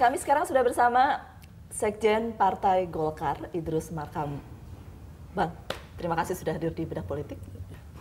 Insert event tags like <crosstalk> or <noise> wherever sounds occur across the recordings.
Kami sekarang sudah bersama Sekjen Partai Golkar Idrus Markam. Bang, terima kasih sudah hadir di bedah politik.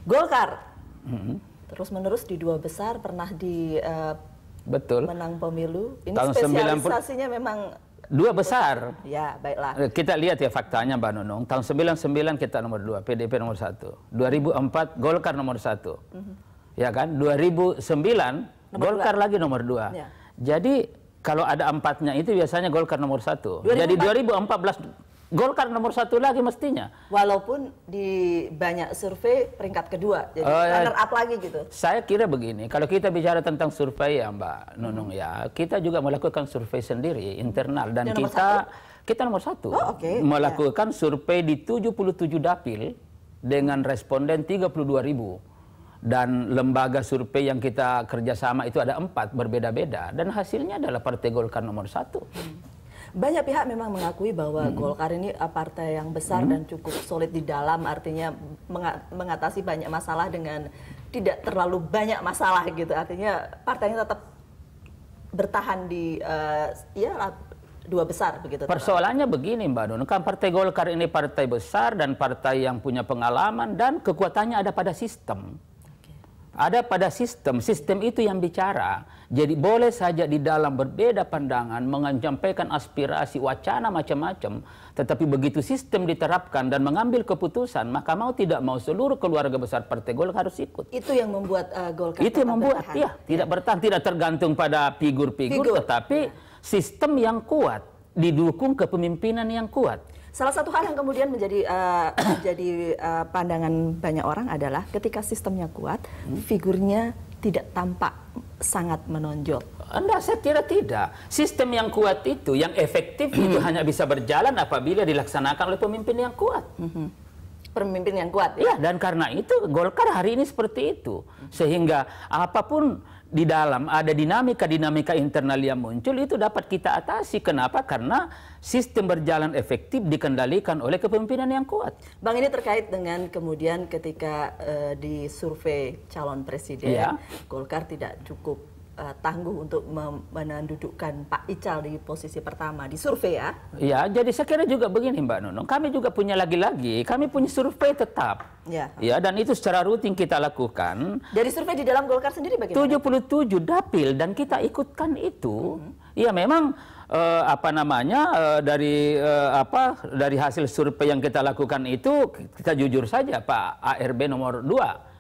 Golkar mm-hmm. terus menerus di dua besar pernah di uh, betul menang pemilu. Ini Tahun spesialisasinya memang dua besar. Ya, baiklah. Eh, kita lihat ya faktanya, Mbak Nunung. Tahun 99 kita nomor dua, PDP nomor satu. 2004 Golkar nomor satu. Mm-hmm. Ya kan? 2009 nomor Golkar dua. lagi nomor dua. Ya. Jadi kalau ada empatnya itu biasanya Golkar nomor satu. 2004. Jadi 2014 Golkar nomor satu lagi mestinya. Walaupun di banyak survei peringkat kedua, jadi uh, runner up lagi gitu. Saya kira begini, kalau kita bicara tentang survei ya Mbak Nunung ya, kita juga melakukan survei sendiri internal dan kita satu. kita nomor satu oh, okay. melakukan ya. survei di 77 dapil dengan responden 32 ribu dan lembaga survei yang kita kerjasama itu ada empat berbeda-beda dan hasilnya adalah Partai Golkar nomor satu. Hmm. Banyak pihak memang mengakui bahwa hmm. Golkar ini uh, partai yang besar hmm. dan cukup solid di dalam, artinya mengatasi banyak masalah dengan tidak terlalu banyak masalah gitu, artinya partainya tetap bertahan di uh, ya dua besar begitu. Persoalannya terang. begini Mbak Nun, kan Partai Golkar ini partai besar dan partai yang punya pengalaman dan kekuatannya ada pada sistem ada pada sistem, sistem itu yang bicara. Jadi boleh saja di dalam berbeda pandangan, menyampaikan aspirasi, wacana macam-macam. Tetapi begitu sistem diterapkan dan mengambil keputusan, maka mau tidak mau seluruh keluarga besar Partai Golkar harus ikut. Itu yang membuat uh, Golkar Itu yang membuat, bertahan. ya. Tidak ya. bertahan, tidak tergantung pada figur-figur, tetapi ya. sistem yang kuat, didukung kepemimpinan yang kuat. Salah satu hal yang kemudian menjadi uh, <coughs> menjadi uh, pandangan banyak orang adalah ketika sistemnya kuat, hmm. figurnya tidak tampak sangat menonjol. Anda saya kira tidak. Sistem yang kuat itu, yang efektif itu hmm. hanya bisa berjalan apabila dilaksanakan oleh pemimpin yang kuat. Hmm. Pemimpin yang kuat. Iya. ya dan karena itu Golkar hari ini seperti itu. Hmm. Sehingga apapun di dalam ada dinamika-dinamika internal yang muncul itu dapat kita atasi. Kenapa? Karena sistem berjalan efektif dikendalikan oleh kepemimpinan yang kuat. Bang ini terkait dengan kemudian ketika uh, di survei calon presiden ya. Golkar tidak cukup uh, tangguh untuk menandudukkan Pak Ical di posisi pertama di survei ya? Iya, jadi saya kira juga begini Mbak Nunung, kami juga punya lagi-lagi, kami punya survei tetap. Ya. ya, dan itu secara rutin kita lakukan. Dari survei di dalam Golkar sendiri bagaimana? 77 dapil dan kita ikutkan itu. -hmm. Ya memang Uh, apa namanya uh, dari uh, apa dari hasil survei yang kita lakukan itu kita jujur saja Pak ARB nomor 2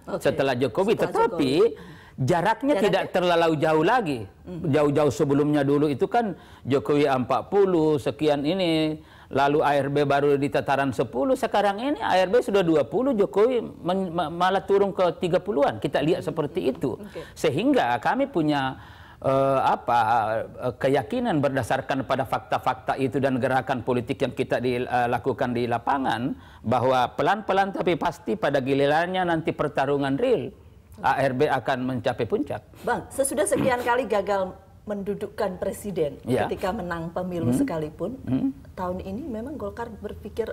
okay. setelah Jokowi setelah tetapi Jokowi jaraknya Jarak tidak terlalu jauh lagi. Jauh-jauh sebelumnya dulu itu kan Jokowi 40 sekian ini, lalu ARB baru di tataran 10, sekarang ini ARB sudah 20, Jokowi malah turun ke 30-an. Kita lihat seperti itu. Okay. Sehingga kami punya uh, apa uh, keyakinan berdasarkan pada fakta-fakta itu dan gerakan politik yang kita dilakukan eh, lakukan di lapangan bahwa pelan-pelan tapi pasti pada gilirannya nanti pertarungan real ARB akan mencapai puncak. Bang, sesudah sekian kali gagal mendudukkan presiden ya. ketika menang pemilu hmm. sekalipun, hmm. tahun ini memang Golkar berpikir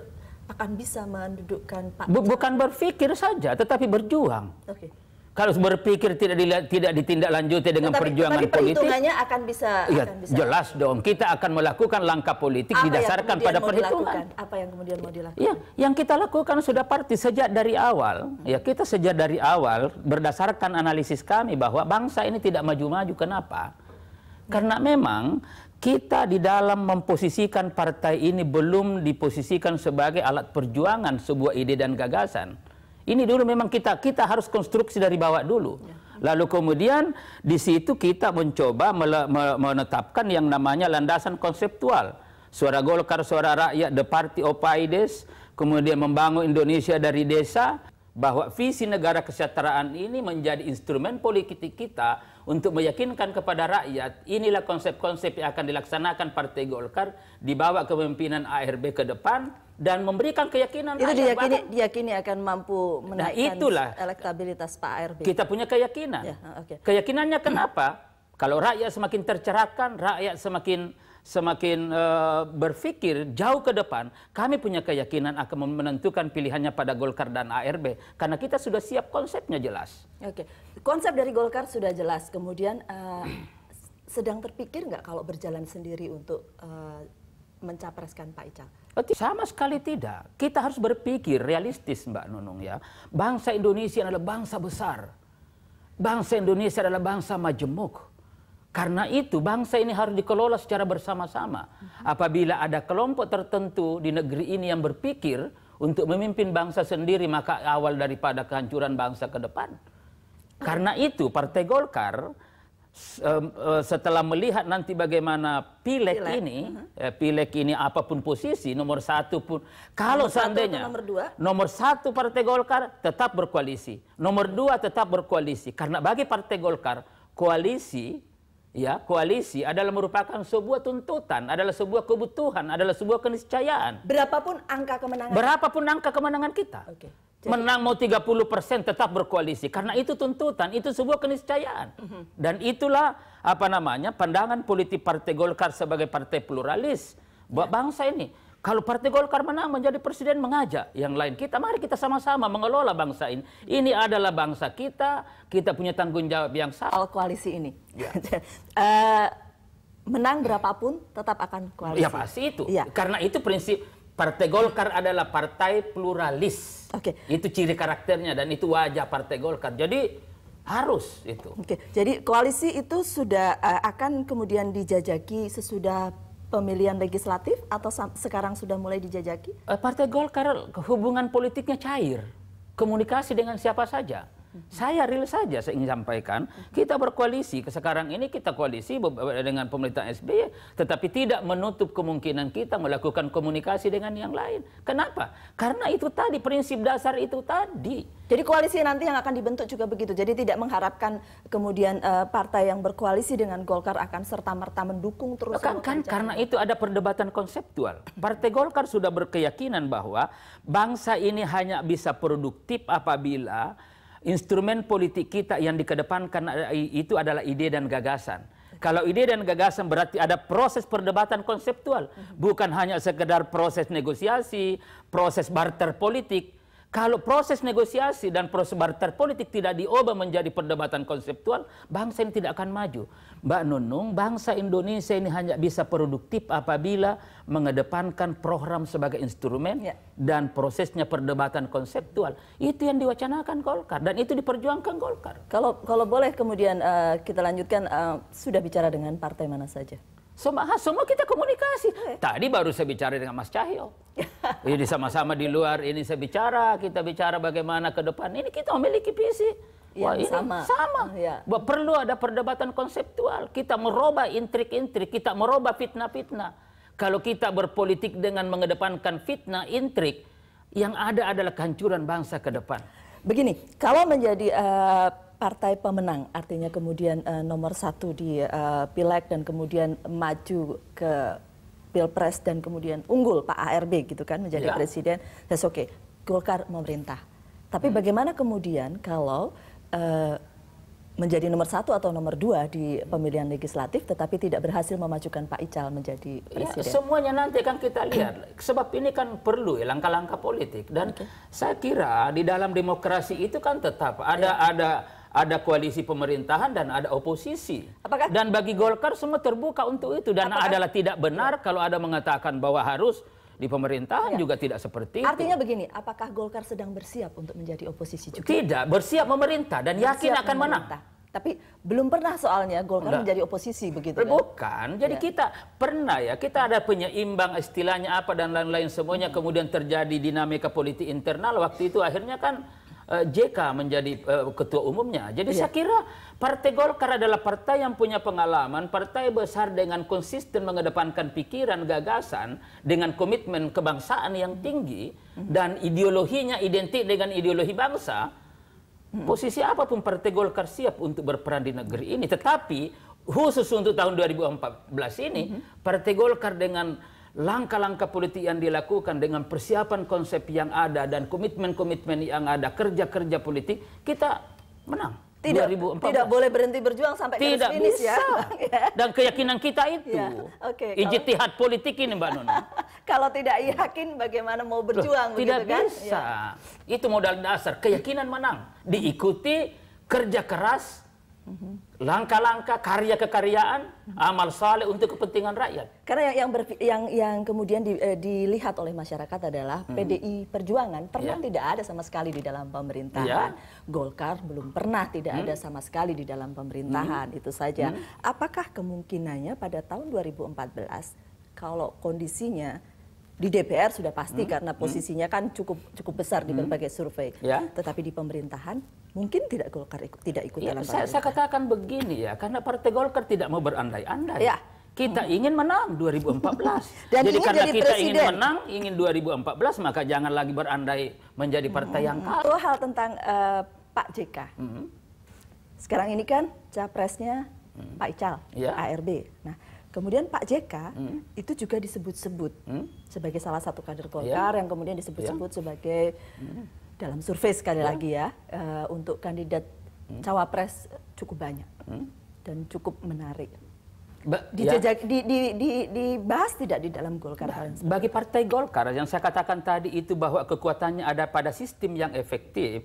akan bisa mendudukkan Pak. Bukan berpikir saja, tetapi berjuang. Okay kalau berpikir tidak dilihat, tidak ditindaklanjuti dengan tetapi, perjuangan tapi politik, perhitungannya akan bisa, ya, akan bisa. Jelas dong, kita akan melakukan langkah politik Apa didasarkan pada perhitungan. Apa yang kemudian mau dilakukan? Ya, yang kita lakukan sudah parti sejak dari awal. Hmm. Ya, kita sejak dari awal berdasarkan analisis kami bahwa bangsa ini tidak maju-maju. Kenapa? Karena ya. memang kita di dalam memposisikan partai ini belum diposisikan sebagai alat perjuangan sebuah ide dan gagasan ini dulu memang kita kita harus konstruksi dari bawah dulu. Ya. Lalu kemudian di situ kita mencoba menetapkan yang namanya landasan konseptual. Suara Golkar, suara rakyat, the party of Paides, kemudian membangun Indonesia dari desa, bahwa visi negara kesejahteraan ini menjadi instrumen politik kita untuk meyakinkan kepada rakyat inilah konsep-konsep yang akan dilaksanakan Partai Golkar di bawah kepemimpinan ARB ke depan dan memberikan keyakinan itu diyakini, bahkan, diyakini akan mampu menaikkan nah itulah elektabilitas Pak RB Kita punya keyakinan. Ya, oh, okay. Keyakinannya kenapa? <clears throat> Kalau rakyat semakin tercerahkan, rakyat semakin semakin uh, eh, berpikir jauh ke depan, kami punya keyakinan akan menentukan pilihannya pada Golkar dan ARB karena kita sudah siap konsepnya jelas. Oke, konsep dari Golkar sudah jelas. Kemudian uh, <clears throat> sedang terpikir nggak kalau berjalan sendiri untuk uh, mencapreskan Pak Ical? Sama sekali tidak. Kita harus berpikir realistis Mbak Nunung ya. Bangsa Indonesia adalah bangsa besar. Bangsa Indonesia adalah bangsa majemuk. Karena itu bangsa ini harus dikelola secara bersama-sama. Apabila ada kelompok tertentu di negeri ini yang berpikir untuk memimpin bangsa sendiri maka awal daripada kehancuran bangsa ke depan. Karena itu Partai Golkar Eh, setelah melihat nanti bagaimana pilek pilek. ini, uh-huh. Ya, pileg ini apapun posisi nomor satu pun, kalau nomor seandainya satu nomor, dua. nomor satu partai Golkar tetap berkoalisi, nomor dua tetap berkoalisi, karena bagi partai Golkar koalisi ya koalisi adalah merupakan sebuah tuntutan, adalah sebuah kebutuhan, adalah sebuah keniscayaan. Berapapun angka kemenangan. Berapapun angka kemenangan kita. Okay menang mau 30% tetap berkoalisi karena itu tuntutan itu sebuah keniscayaan mhm. dan itulah apa namanya pandangan politik Partai Golkar sebagai partai pluralis buat ya. bangsa ini kalau Partai Golkar menang menjadi presiden mengajak yang lain kita mari kita sama-sama mengelola bangsa ini ini adalah bangsa kita kita punya tanggung jawab yang sama soal koalisi ini Yeah. Ya. <laughs> uh, menang berapapun tetap akan koalisi ya pasti itu Yeah. karena itu prinsip Partai Golkar adalah partai pluralis. Oke. Okay. Itu ciri karakternya dan itu wajah Partai Golkar. Jadi harus itu. Oke. Okay. Jadi koalisi itu sudah uh, akan kemudian dijajaki sesudah pemilihan legislatif atau sekarang sudah mulai dijajaki? Eh, partai Golkar hubungan politiknya cair. Komunikasi dengan siapa saja. Saya real saja saya ingin sampaikan, kita berkoalisi. Sekarang ini kita koalisi dengan pemerintah SBY, tetapi tidak menutup kemungkinan kita melakukan komunikasi dengan yang lain. Kenapa? Karena itu tadi, prinsip dasar itu tadi. Jadi koalisi nanti yang akan dibentuk juga begitu. Jadi tidak mengharapkan kemudian uh, partai yang berkoalisi dengan Golkar akan serta-merta mendukung terus. Kan, kan karena itu ada perdebatan konseptual. Partai Golkar sudah berkeyakinan bahwa bangsa ini hanya bisa produktif apabila instrumen politik kita yang dikedepankan eh, itu adalah ide dan gagasan. Kalau ide dan gagasan berarti ada proses perdebatan konseptual, mhm. bukan hanya sekedar proses negosiasi, proses barter politik, kalau proses negosiasi dan proses barter politik tidak diubah menjadi perdebatan konseptual, bangsa ini tidak akan maju. Mbak Nunung, bangsa Indonesia ini hanya bisa produktif apabila mengedepankan program sebagai instrumen ya. dan prosesnya perdebatan konseptual. Itu yang diwacanakan Golkar dan itu diperjuangkan Golkar. Kalau kalau boleh kemudian uh, kita lanjutkan uh, sudah bicara dengan partai mana saja? Semua, semua kita komunikasi. Eh. Tadi baru saya bicara dengan Mas Cahyo. Jadi <laughs> sama-sama di luar, ini saya bicara, kita bicara bagaimana ke depan. Ini kita memiliki visi. Ya, Wah, ya, ini sama. sama. Oh, ya. Bahwa perlu ada perdebatan konseptual. Kita merubah intrik-intrik, kita merubah fitnah-fitnah. Kalau kita berpolitik dengan mengedepankan fitnah, intrik, yang ada adalah kehancuran bangsa ke depan. Begini, kalau menjadi uh, partai pemenang, artinya kemudian uh, nomor satu di uh, pileg dan kemudian maju ke pilpres dan kemudian unggul Pak ARB gitu kan menjadi ya. presiden, that's okay. Golkar memerintah. Tapi hmm. bagaimana kemudian kalau uh, menjadi nomor satu atau nomor dua di pemilihan legislatif, tetapi tidak berhasil memajukan Pak Ical menjadi ya, presiden. Ya, semuanya nanti kan kita <clears throat> lihat, sebab ini kan perlu ya langkah-langkah politik. Dan okay. saya kira di dalam demokrasi itu kan tetap ada ya. ada ada koalisi pemerintahan dan ada oposisi. Apakah... Dan bagi Golkar semua terbuka untuk itu dan Apakah... adalah tidak benar kalau ada mengatakan bahwa harus di pemerintahan ya. juga tidak seperti itu. Artinya begini, apakah Golkar sedang bersiap untuk menjadi oposisi juga? Tidak, bersiap memerintah dan bersiap yakin akan menang. Tapi belum pernah soalnya Golkar Enggak. menjadi oposisi begitu kan? Bukan, jadi ya. kita pernah ya, kita ada penyeimbang istilahnya apa dan lain-lain semuanya. Hmm. Kemudian terjadi dinamika politik internal, waktu itu akhirnya kan Eh, JK menjadi eh, ketua umumnya. Jadi iya. saya kira Partai Golkar adalah partai yang punya pengalaman, partai besar dengan konsisten mengedepankan pikiran, gagasan dengan komitmen kebangsaan yang tinggi mhm. dan ideologinya identik dengan ideologi bangsa. Mhm. Posisi apapun Partai Golkar siap untuk berperan di negeri ini, tetapi khusus untuk tahun 2014 ini mm-hmm. Partai Golkar dengan langkah-langkah politik yang dilakukan dengan persiapan konsep yang ada dan komitmen-komitmen yang ada, kerja-kerja politik, kita menang. Tidak, 2014. tidak boleh berhenti berjuang sampai tidak finish ya. bisa. <laughs> ya. Dan keyakinan kita itu. Ya, okay, Ijtihad politik ini Mbak Nona. <laughs> kalau tidak yakin bagaimana mau berjuang Loh, tidak kan? bisa. Ya. Itu modal dasar, keyakinan menang. Diikuti kerja keras langkah-langkah karya kekaryaan amal saleh untuk kepentingan rakyat. Karena yang yang, yang, yang kemudian di, eh, dilihat oleh masyarakat adalah hmm. PDI Perjuangan pernah yeah. tidak ada sama sekali di dalam pemerintahan, yeah. Golkar belum pernah tidak hmm. ada sama sekali di dalam pemerintahan hmm. itu saja. Hmm. Apakah kemungkinannya pada tahun 2014 kalau kondisinya di DPR sudah pasti hmm. karena hmm. posisinya kan cukup cukup besar di hmm. berbagai survei. Ya. Tetapi di pemerintahan mungkin tidak Golkar ikut tidak ikut ya, dalam saya, saya katakan begini ya, karena Partai Golkar tidak mau berandai-andai. Ya. Kita hmm. ingin menang 2014. <laughs> Dan jadi karena jadi kita presiden. ingin menang, ingin 2014, maka jangan lagi berandai menjadi partai hmm. yang kalah. Itu oh, hal tentang uh, Pak JK. Hmm. Sekarang ini kan capresnya hmm. Pak Ical, ya. ARB. Nah, Kemudian Pak JK hmm. itu juga disebut-sebut hmm. sebagai salah satu kader iya. Golkar yeah. yang kemudian disebut-sebut yeah. sebagai hmm. dalam survei sekali yeah. lagi ya uh, untuk kandidat hmm. cawapres cukup banyak hmm. dan cukup menarik. Ba ya. di, di, di, dibahas tidak di dalam Golkar? Ba bagi Partai Golkar yang saya katakan tadi itu bahwa kekuatannya ada pada sistem yang efektif.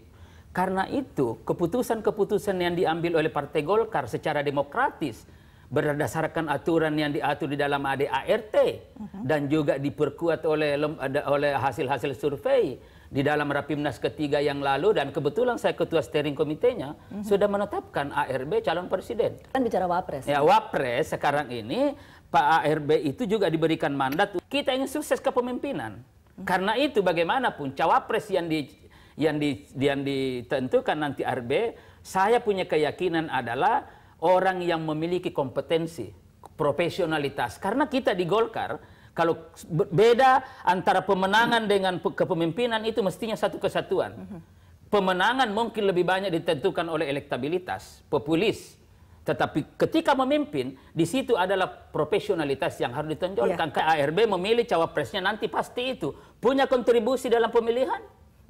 Karena itu keputusan-keputusan yang diambil oleh Partai Golkar secara demokratis berdasarkan aturan yang diatur di dalam ADART uh-huh. Mhm. dan juga diperkuat oleh oleh hasil-hasil survei di dalam Rapimnas ketiga yang lalu dan kebetulan saya ketua steering komitenya uh mhm. -huh. sudah menetapkan ARB calon presiden. Kan bicara Wapres. Ya, Wapres sekarang ini Pak ARB itu juga diberikan mandat kita ingin sukses kepemimpinan. Uh mhm. -huh. Karena itu bagaimanapun cawapres yang di yang di yang ditentukan nanti ARB, saya punya keyakinan adalah orang yang memiliki kompetensi, profesionalitas. Karena kita di Golkar, kalau beda antara pemenangan dengan kepemimpinan itu mestinya satu kesatuan. Pemenangan mungkin lebih banyak ditentukan oleh elektabilitas, populis. Tetapi ketika memimpin, di situ adalah profesionalitas yang harus ditonjolkan. Yeah. KARB memilih cawapresnya nanti pasti itu. Punya kontribusi dalam pemilihan?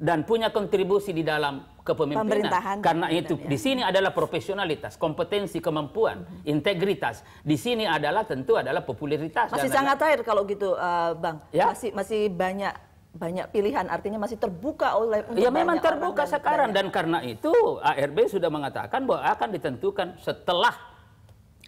dan punya kontribusi di dalam kepemimpinan. Karena itu ya. di sini adalah profesionalitas, kompetensi, kemampuan, hmm. integritas. Di sini adalah tentu adalah popularitas. Masih sangat cair kalau gitu, uh, Bang. Ya? Masih masih banyak banyak pilihan artinya masih terbuka oleh ya memang terbuka sekarang dan karena itu ARB sudah mengatakan bahwa akan ditentukan setelah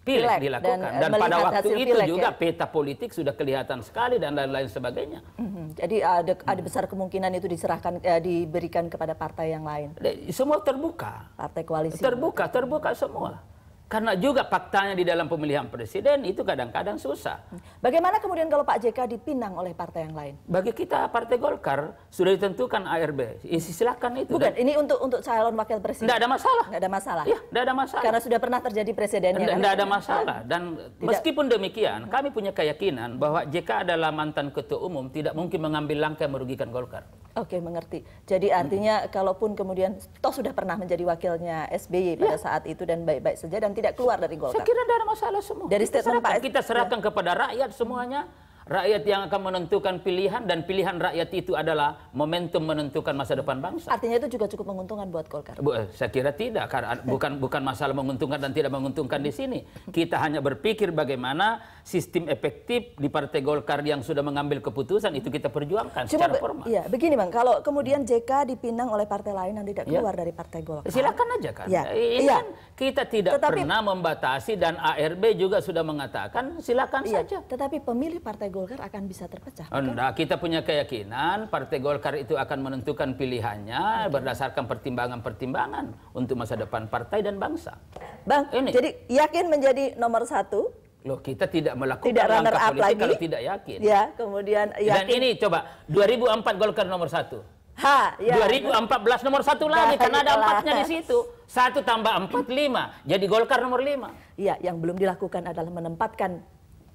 pileg dilakukan dan, eh, dan pada waktu itu pilek, juga ya? peta politik sudah kelihatan sekali dan lain-lain sebagainya. Mm-hmm. Jadi ada ada besar kemungkinan itu diserahkan eh, diberikan kepada partai yang lain. Semua terbuka. Partai koalisi. Terbuka, terbuka semua. Karena juga faktanya di dalam pemilihan presiden itu kadang-kadang susah. Hmm. Bagaimana kemudian kalau Pak JK dipinang oleh partai yang lain? Bagi kita Partai Golkar sudah ditentukan ARB. Ya, silakan itu. Bukan, dan... ini untuk untuk calon wakil presiden. Tidak ada masalah. Tidak ada masalah. Iya, tidak ada masalah. Karena sudah pernah terjadi presiden. Tidak, tidak kan? ada masalah. Iya. Dan tidak. meskipun demikian, kami punya keyakinan bahwa JK adalah mantan ketua umum tidak mungkin mengambil langkah merugikan Golkar. Oke, mengerti. Jadi artinya hmm. kalaupun kemudian toh sudah pernah menjadi wakilnya SBY pada ya. saat itu dan baik-baik saja dan tidak keluar dari Golkar? Saya kira tidak ada masalah semua. Dari kita statement serahkan, Pak kita serahkan ya. kepada rakyat semuanya. Rakyat yang akan menentukan pilihan dan pilihan rakyat itu adalah momentum menentukan masa depan bangsa. Artinya itu juga cukup menguntungkan buat Golkar. Bu, eh, saya kira tidak karena bukan bukan masalah menguntungkan dan tidak menguntungkan di sini. Kita hanya berpikir bagaimana sistem efektif di Partai Golkar yang sudah mengambil keputusan itu kita perjuangkan Cuma, secara formal. Iya, begini Bang, kalau kemudian JK dipinang oleh partai lain yang tidak iya. keluar ya. dari Partai Golkar. Silakan aja iya. kan. Ya. Ini ya. kan kita tidak tetapi, pernah membatasi dan ARB juga sudah mengatakan silakan ya. saja. Tetapi pemilih Partai Golkar akan bisa terpecah. Nah, kita punya keyakinan Partai Golkar itu akan menentukan pilihannya okay. berdasarkan pertimbangan-pertimbangan untuk masa depan partai dan bangsa. Bang, ini. jadi yakin menjadi nomor satu Loh, kita tidak melakukan tidak langkah politik lagi. kalau tidak yakin. Ya, kemudian yakin. Dan ini coba 2004 Golkar nomor satu. Ha, ya. 2014 nomor satu lagi karena ada empatnya di situ. Satu tambah empat lima, jadi Golkar nomor lima. Iya, yang belum dilakukan adalah menempatkan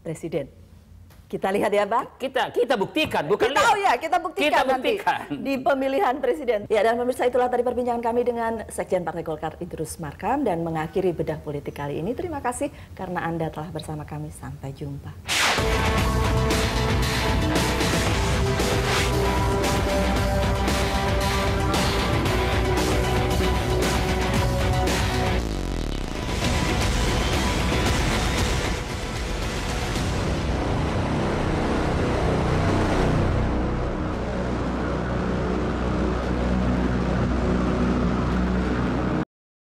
presiden. Kita lihat ya, Bang. Kita kita buktikan, bukan kita, lihat. Oh ya, kita buktikan, kita buktikan nanti di pemilihan presiden. Ya, dan pemirsa itulah tadi perbincangan kami dengan Sekjen Partai Golkar Idrus Markam dan mengakhiri bedah politik kali ini. Terima kasih karena Anda telah bersama kami. Sampai jumpa.